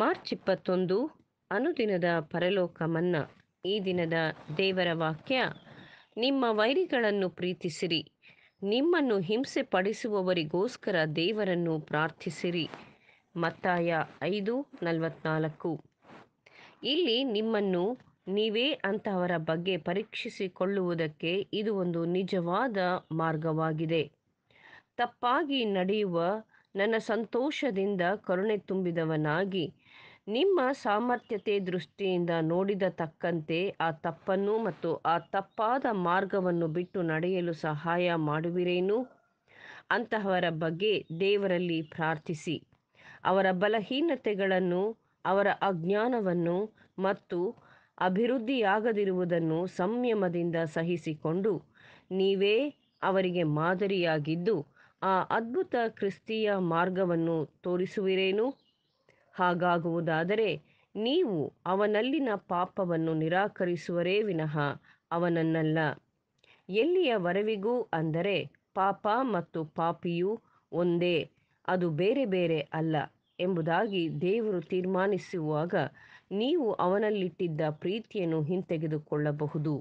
March ಇಪ್ಪತ್ತೊಂದು ಅನುದಿನದ ಪರಲೋಕ ಮನ್ನಾ ಈ ದಿನದ ದೇವರ ವಾಕ್ಯ ನಿಮ್ಮ ವೈರಿಗಳನ್ನು ಪ್ರೀತಿಸಿರಿ ನಿಮ್ಮನ್ನು ಹಿಂಸೆ ಪಡಿಸುವವರಿಗೋಸ್ಕರ ದೇವರನ್ನು ಪ್ರಾರ್ಥಿಸಿರಿ ಮತ್ತಾಯ ಐದು ನಲವತ್ನಾಲ್ಕು ಇಲ್ಲಿ ನಿಮ್ಮನ್ನು ನೀವೇ ಅಂತಹವರ ಬಗ್ಗೆ ಪರೀಕ್ಷಿಸಿಕೊಳ್ಳುವುದಕ್ಕೆ ಇದು ಒಂದು ನಿಜವಾದ ಮಾರ್ಗವಾಗಿದೆ ತಪ್ಪಾಗಿ ನಡೆಯುವ ನನ್ನ ಸಂತೋಷದಿಂದ ಕರುಣೆ ತುಂಬಿದವನಾಗಿ ನಿಮ್ಮ ಸಾಮರ್ಥ್ಯತೆ ದೃಷ್ಟಿಯಿಂದ ನೋಡಿದ ತಕ್ಕಂತೆ ಆ ತಪ್ಪನ್ನು ಮತ್ತು ಆ ತಪ್ಪಾದ ಮಾರ್ಗವನ್ನು ಬಿಟ್ಟು ನಡೆಯಲು ಸಹಾಯ ಮಾಡುವಿರೇನು ಅಂತಹವರ ಬಗ್ಗೆ ದೇವರಲ್ಲಿ ಪ್ರಾರ್ಥಿಸಿ ಅವರ ಬಲಹೀನತೆಗಳನ್ನು ಅವರ ಅಜ್ಞಾನವನ್ನು ಮತ್ತು ಅಭಿವೃದ್ಧಿಯಾಗದಿರುವುದನ್ನು ಸಂಯಮದಿಂದ ಸಹಿಸಿಕೊಂಡು ನೀವೇ ಅವರಿಗೆ ಮಾದರಿಯಾಗಿದ್ದು ಆ ಅದ್ಭುತ ಕ್ರಿಸ್ತೀಯ ಮಾರ್ಗವನ್ನು ತೋರಿಸುವಿರೇನು ಹಾಗಾಗುವುದಾದರೆ ನೀವು ಅವನಲ್ಲಿನ ಪಾಪವನ್ನು ನಿರಾಕರಿಸುವರೇ ವಿನಃ ಅವನನ್ನಲ್ಲ ಎಲ್ಲಿಯ ವರವಿಗೂ ಅಂದರೆ ಪಾಪ ಮತ್ತು ಪಾಪಿಯು ಒಂದೇ ಅದು ಬೇರೆ ಬೇರೆ ಅಲ್ಲ ಎಂಬುದಾಗಿ ದೇವರು ತೀರ್ಮಾನಿಸುವಾಗ ನೀವು ಅವನಲ್ಲಿಟ್ಟಿದ್ದ ಪ್ರೀತಿಯನ್ನು ಹಿಂತೆಗೆದುಕೊಳ್ಳಬಹುದು